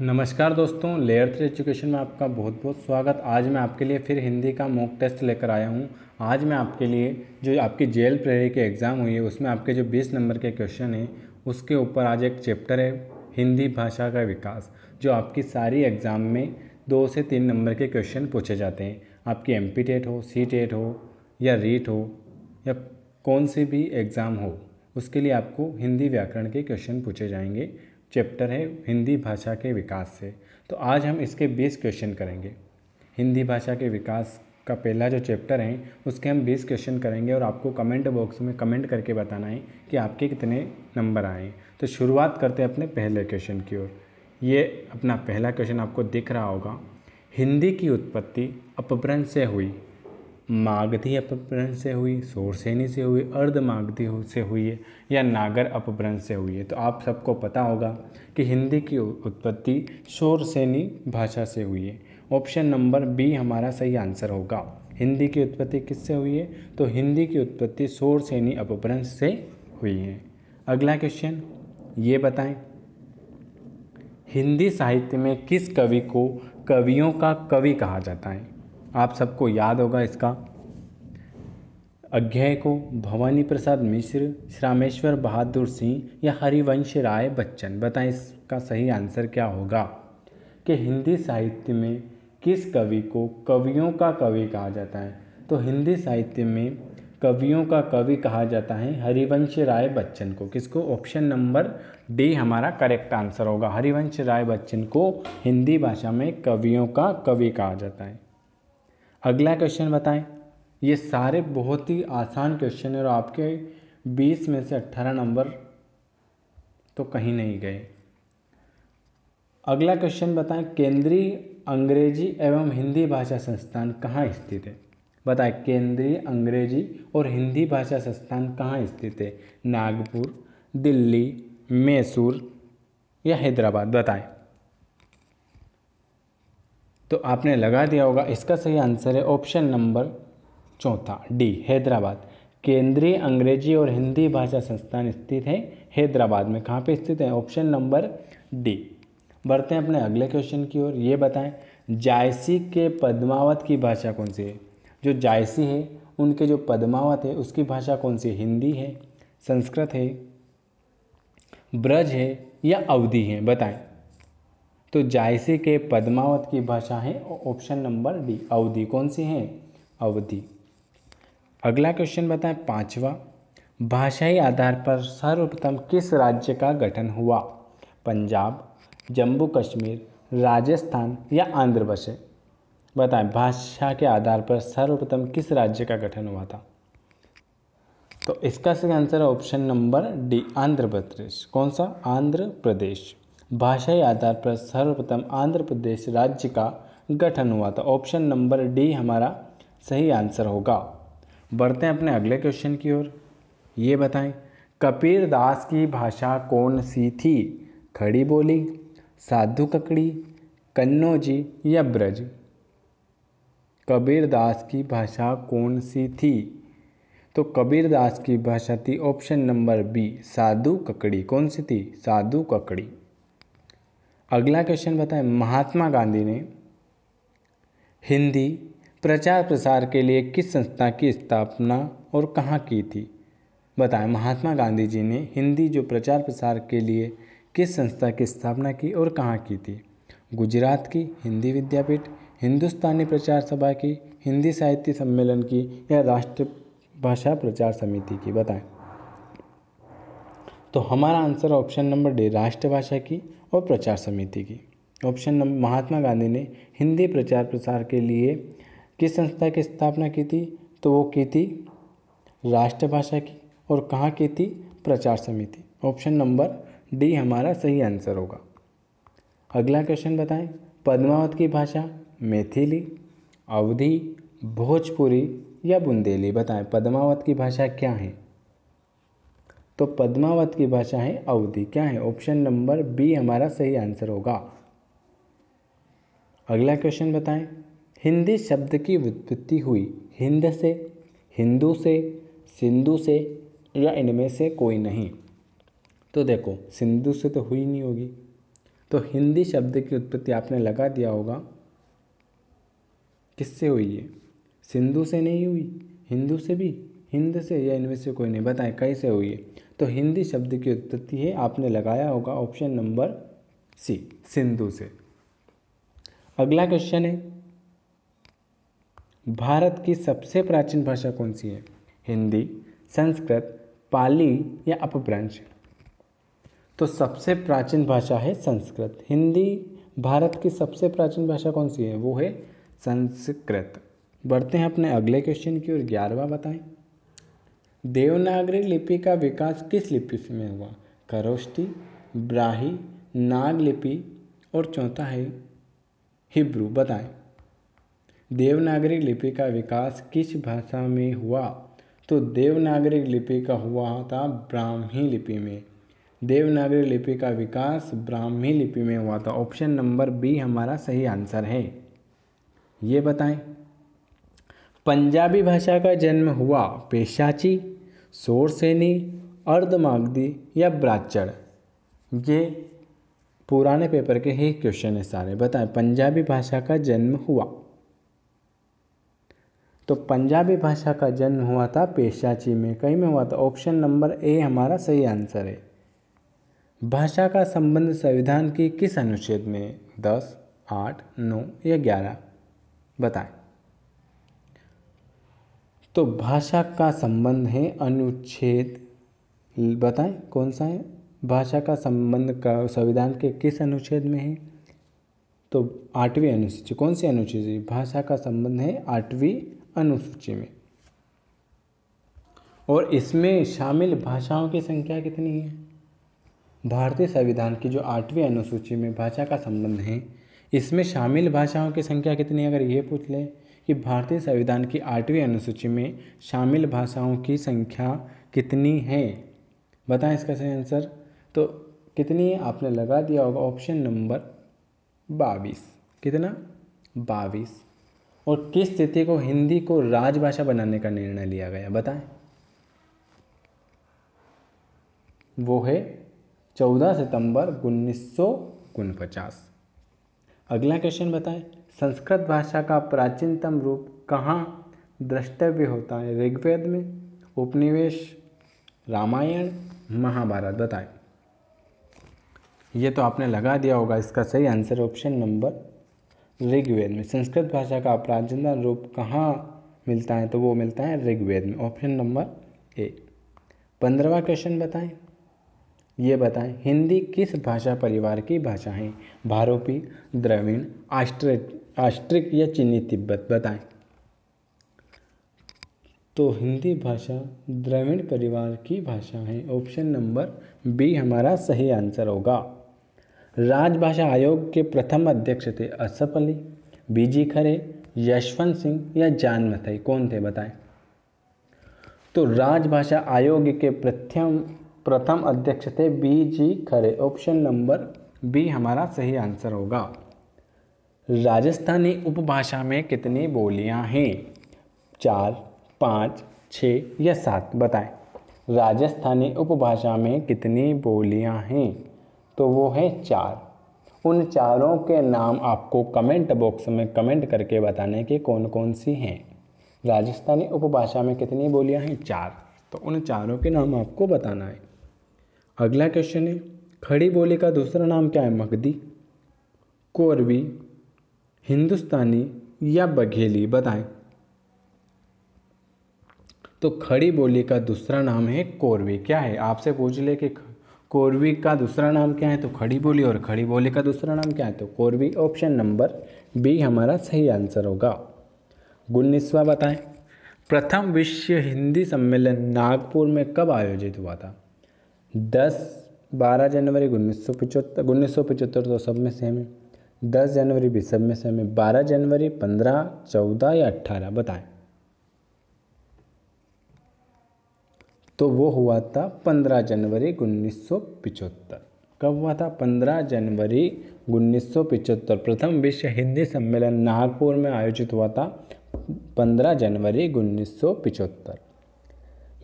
नमस्कार दोस्तों layer three education में आपका बहुत बहुत स्वागत आज मैं आपके लिए फिर हिंदी का मॉक टेस्ट लेकर आया हूँ आज मैं आपके लिए जो आपकी जेल प्रेरी के एग्ज़ाम हुई है उसमें आपके जो 20 नंबर के क्वेश्चन हैं उसके ऊपर आज एक चैप्टर है हिंदी भाषा का विकास जो आपकी सारी एग्ज़ाम में दो से तीन नंबर के क्वेश्चन पूछे जाते हैं आपकी एम टेट हो सी टेट हो या रीट हो या कौन सी भी एग्ज़ाम हो उसके लिए आपको हिंदी व्याकरण के क्वेश्चन पूछे जाएंगे चैप्टर है हिंदी भाषा के विकास से तो आज हम इसके बीस क्वेश्चन करेंगे हिंदी भाषा के विकास का पहला जो चैप्टर है उसके हम बीस क्वेश्चन करेंगे और आपको कमेंट बॉक्स में कमेंट करके बताना है कि आपके कितने नंबर आए तो शुरुआत करते हैं अपने पहले क्वेश्चन की ओर ये अपना पहला क्वेश्चन आपको दिख रहा होगा हिंदी की उत्पत्ति अपभ्रंश से हुई मागधी अपभ्रंश से हुई सोरसेनी से हुई अर्धमागधी से हुई है या नागर अपभ्रंश से हुई है तो आप सबको पता होगा कि हिंदी की उत्पत्ति सोरसेनी भाषा से हुई है ऑप्शन नंबर बी हमारा सही आंसर होगा हिंदी की उत्पत्ति किससे हुई है तो हिंदी की उत्पत्ति सोरसेनी अपभ्रंश से हुई है अगला क्वेश्चन ये बताएं हिंदी साहित्य में किस कवि को कवियों का कवि कहा जाता है आप सबको याद होगा इसका अज्ञेय को भवानी प्रसाद मिश्र श्रामेश्वर बहादुर सिंह या हरिवंश राय बच्चन बताएं इसका सही आंसर क्या होगा कि हिंदी साहित्य में किस कवि को कवियों का कवि कहा जाता है तो हिंदी साहित्य में कवियों का कवि कहा जाता है हरिवंश राय बच्चन को किसको ऑप्शन नंबर डी हमारा करेक्ट आंसर होगा हरिवंश राय बच्चन को हिंदी भाषा में कवियों का कवि कहा जाता है अगला क्वेश्चन बताएं ये सारे बहुत ही आसान क्वेश्चन है और आपके बीस में से अट्ठारह नंबर तो कहीं नहीं गए अगला क्वेश्चन बताएं केंद्रीय अंग्रेजी एवं हिंदी भाषा संस्थान कहाँ स्थित है बताएं केंद्रीय अंग्रेजी और हिंदी भाषा संस्थान कहाँ स्थित है नागपुर दिल्ली मैसूर या हैदराबाद बताएं तो आपने लगा दिया होगा इसका सही आंसर है ऑप्शन नंबर चौथा डी हैदराबाद केंद्रीय अंग्रेजी और हिंदी भाषा संस्थान स्थित है हैदराबाद में कहाँ पे स्थित है ऑप्शन नंबर डी बढ़ते हैं अपने अगले क्वेश्चन की ओर ये बताएं जायसी के पद्मावत की भाषा कौन सी है जो जायसी है उनके जो पद्मावत है उसकी भाषा कौन सी हिंदी है संस्कृत है ब्रज है या अवधि है बताएं तो जायसी के पद्मावत की भाषा है ऑप्शन नंबर डी अवधि कौन सी है अवधि अगला क्वेश्चन बताएं पांचवा भाषाई आधार पर सर्वप्रथम किस राज्य का गठन हुआ पंजाब जम्मू कश्मीर राजस्थान या आंध्र प्रदेश बताएं भाषा के आधार पर सर्वप्रथम किस राज्य का गठन हुआ था तो इसका सही आंसर है option number D Andhra Pradesh कौन सा आंध्र प्रदेश भाषाई आधार पर सर्वप्रथम आंध्र प्रदेश राज्य का गठन हुआ था ऑप्शन नंबर डी हमारा सही आंसर होगा बढ़ते हैं अपने अगले क्वेश्चन की ओर ये बताएं कपीर दास की भाषा कौन सी थी खड़ी बोली साधु ककड़ी कन्नौजी या ब्रज कबीर दास की भाषा कौन सी थी तो कबीर दास की भाषा थी ऑप्शन नंबर बी साधु ककड़ी कौन सी थी साधु ककड़ी अगला क्वेश्चन बताएं महात्मा गांधी ने हिंदी प्रचार प्रसार के लिए किस संस्था की स्थापना और कहाँ की थी बताएं महात्मा गांधी जी ने हिंदी जो प्रचार प्रसार के लिए किस संस्था की स्थापना की और कहाँ की थी गुजरात की हिंदी विद्यापीठ हिंदुस्तानी प्रचार सभा की हिंदी साहित्य सम्मेलन की या राष्ट्रभाषा प्रचार समिति की बताएं तो हमारा आंसर ऑप्शन नंबर डी राष्ट्रभाषा की और प्रचार समिति की ऑप्शन नंबर महात्मा गांधी ने हिंदी प्रचार प्रसार के लिए किस संस्था की स्थापना की थी तो वो की थी राष्ट्रभाषा की और कहाँ की थी प्रचार समिति ऑप्शन नंबर डी हमारा सही आंसर होगा अगला क्वेश्चन बताएं पद्मावत की भाषा मैथिली अवधि भोजपुरी या बुंदेली बताएं पद्मावत की भाषा क्या है तो पद्मावत की भाषा है अवधि क्या है ऑप्शन नंबर बी हमारा सही आंसर होगा अगला क्वेश्चन बताएं हिंदी शब्द की उत्पत्ति हुई हिंद से हिंदू से सिंधु से या इनमें से कोई नहीं तो देखो सिंधु से तो हुई नहीं होगी तो हिंदी शब्द की उत्पत्ति आपने लगा दिया होगा किससे हुई है सिंधु से नहीं हुई हिंदू से भी हिंद से या इनमें से कोई नहीं बताएं कैसे हुई है तो हिंदी शब्द की उत्पत्ति है आपने लगाया होगा ऑप्शन नंबर सी सिंधु से अगला क्वेश्चन है भारत की सबसे प्राचीन भाषा कौन सी है हिंदी संस्कृत पाली या अपभ्रंश तो सबसे प्राचीन भाषा है संस्कृत हिंदी भारत की सबसे प्राचीन भाषा कौन सी है वो है संस्कृत बढ़ते हैं अपने अगले क्वेश्चन की ओर ग्यारहवा बताएं देवनागरी लिपि का विकास किस लिपि में हुआ करोष्टी ब्राही नाग लिपि और चौथा है हिब्रू बताएं देवनागरी लिपि का विकास किस भाषा में हुआ तो देवनागरी लिपि का हुआ था ब्राह्मी लिपि में देवनागरी लिपि का विकास ब्राह्मी लिपि में हुआ था ऑप्शन नंबर बी हमारा सही आंसर है ये बताएं पंजाबी भाषा का जन्म हुआ पेशाची सोरसेनी अर्धमागदी या ब्राचर ये पुराने पेपर के ही क्वेश्चन है सारे बताएं पंजाबी भाषा का जन्म हुआ तो पंजाबी भाषा का जन्म हुआ था पेशाची में कहीं में हुआ था ऑप्शन नंबर ए हमारा सही आंसर है भाषा का संबंध संविधान की किस अनुच्छेद में दस आठ नौ या ग्यारह बताएं तो भाषा का संबंध है अनुच्छेद बताएं कौन सा है भाषा का संबंध का संविधान के किस अनुच्छेद में है तो आठवीं अनुसूची कौन सी अनुसूची भाषा का संबंध है आठवीं अनुसूची में और इसमें शामिल भाषाओं की संख्या कितनी है भारतीय संविधान की जो आठवीं अनुसूची में भाषा का संबंध है इसमें शामिल भाषाओं की संख्या कितनी है अगर ये पूछ लें कि भारतीय संविधान की आठवीं अनुसूची में शामिल भाषाओं की संख्या कितनी है बताएं इसका सही आंसर तो कितनी है आपने लगा दिया होगा ऑप्शन नंबर बाईस कितना बाईस और किस स्थिति को हिंदी को राजभाषा बनाने का निर्णय लिया गया बताएं वो है चौदह सितंबर उन्नीस अगला क्वेश्चन बताएं संस्कृत भाषा का प्राचीनतम रूप कहाँ द्रष्टव्य होता है ऋग्वेद में उपनिवेश रामायण महाभारत बताएं ये तो आपने लगा दिया होगा इसका सही आंसर ऑप्शन नंबर ऋग्वेद में संस्कृत भाषा का प्राचीनतम रूप कहाँ मिलता है तो वो मिलता है ऋग्वेद में ऑप्शन नंबर ए पंद्रवा क्वेश्चन बताएं ये बताएं हिंदी किस भाषा परिवार की भाषा है भारोपी द्रविण आश्रित आस्ट्रिक या चीनी तिब्बत बताएं तो हिंदी भाषा द्रविड़ परिवार की भाषा है ऑप्शन नंबर बी हमारा सही आंसर होगा राजभाषा आयोग के प्रथम अध्यक्ष थे असफ अली बीजी खरे यशवंत सिंह या जान मथई कौन थे बताएं तो राजभाषा आयोग के प्रथम प्रथम अध्यक्ष थे B G Khare option number B हमारा सही आंसर होगा राजस्थानी उपभाषा में कितनी बोलियां हैं चार पाँच छः या सात बताएं राजस्थानी उपभाषा में कितनी बोलियां हैं तो वो है चार उन चारों के नाम आपको कमेंट बॉक्स में कमेंट करके बताने के कौन कौन सी हैं राजस्थानी उपभाषा में कितनी बोलियां हैं चार तो उन चारों के नाम आपको बताना है अगला क्वेश्चन है खड़ी बोली का दूसरा नाम क्या है मगधी कोरवी हिंदुस्तानी या बघेली बताएं तो खड़ी बोली का दूसरा नाम है कोरवी क्या है आपसे पूछ ले कि कोरवी का दूसरा नाम क्या है तो खड़ी बोली और खड़ी बोली का दूसरा नाम क्या है तो कोरवी ऑप्शन नंबर बी हमारा सही आंसर होगा गुन्नीसवा बताएं प्रथम विश्व हिंदी सम्मेलन नागपुर में कब आयोजित हुआ था दस बारह जनवरी उन्नीस सौ पिचहत्तर उन्नीस सौ पिचहत्तर तो सब में सेम है दस जनवरी भी सब में से हमें बारह जनवरी पंद्रह चौदह या अट्ठारह बताएं तो वो हुआ था पंद्रह जनवरी उन्नीस सौ पिचहत्तर कब हुआ था पंद्रह जनवरी उन्नीस सौ पिचहत्तर प्रथम विश्व हिंदी सम्मेलन नागपुर में आयोजित हुआ था पंद्रह जनवरी उन्नीस सौ पिचहत्तर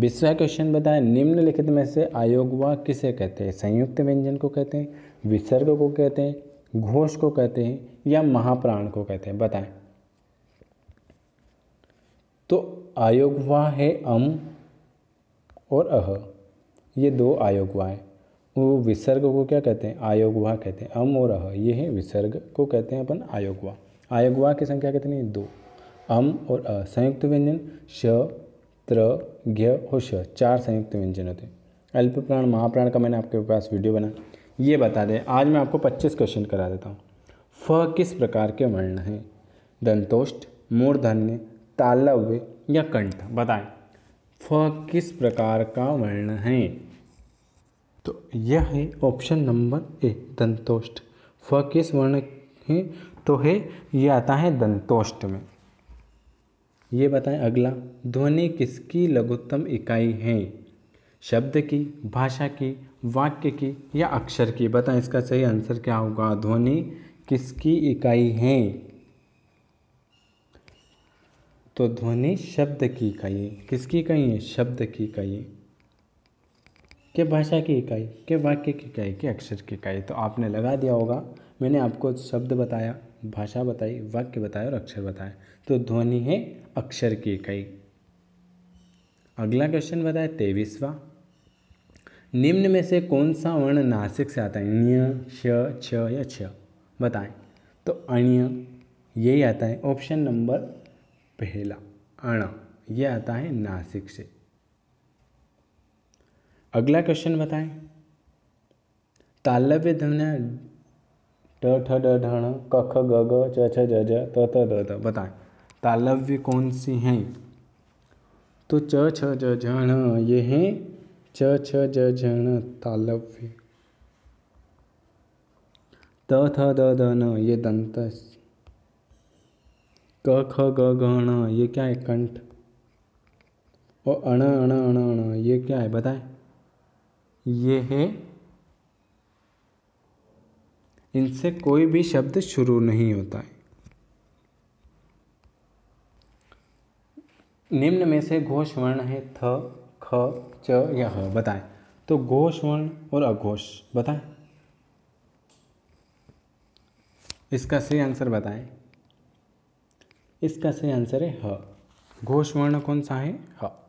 विश्व क्वेश्चन बताएं निम्नलिखित में से आयोग किसे कहते हैं संयुक्त व्यंजन को कहते हैं विसर्ग को कहते हैं घोष को कहते हैं या महाप्राण को कहते हैं बताएं तो आयोग हुआ है अम और अह ये दो आयोग हुआ है वो विसर्ग को क्या कहते हैं आयोग हुआ कहते हैं अम और अह ये है विसर्ग को कहते हैं अपन आयोग हुआ आयोग हुआ की संख्या कितनी है दो अम और अ संयुक्त व्यंजन श त्र घ और श चार संयुक्त व्यंजन होते हैं अल्प प्राण महाप्राण का मैंने आपके पास वीडियो बनाया ये बता दें आज मैं आपको 25 क्वेश्चन करा देता हूँ फ किस प्रकार के वर्ण हैं दंतोष्ट मूर्धन्य तालव्य या कंठ बताएं फ किस प्रकार का वर्ण है तो यह है ऑप्शन नंबर ए दंतोष्ट फ किस वर्ण है तो है यह आता है दंतोष्ट में ये बताएं अगला ध्वनि किसकी लघुत्तम इकाई है शब्द की भाषा की वाक्य की या अक्षर की बताएं इसका सही आंसर क्या होगा ध्वनि किसकी इकाई है तो ध्वनि शब्द की इकाई है किसकी इकाई है शब्द की इकाई है के भाषा की इकाई के वाक्य की इकाई के अक्षर की इकाई तो आपने लगा दिया होगा मैंने आपको शब्द बताया भाषा बताई वाक्य बताया और अक्षर बताया तो ध्वनि है अक्षर की इकाई अगला क्वेश्चन बताए तेईसवा निम्न में से कौन सा वर्ण नासिक से आता है ण्य श छ या छ बताएं तो अण्य यही आता है ऑप्शन नंबर पहला अण ये आता है नासिक से अगला क्वेश्चन बताएं तालव्य ध्वन ट ठ ड ढ क ख ग ग च छ ज ज त त द ड बताएं तालव्य कौन सी हैं तो च छ ज झ ये हैं च छ ज झण तालव्य त थ द द न ये दंत क ख ग घ ण ये क्या है कंठ और अण अण अण अण ये क्या है बताएं ये है इनसे कोई भी शब्द शुरू नहीं होता है निम्न में से घोष वर्ण है थ ख च या ह बताएं तो घोष वर्ण और अघोष बताएं इसका सही आंसर बताएं इसका सही आंसर है ह घोष वर्ण कौन सा है ह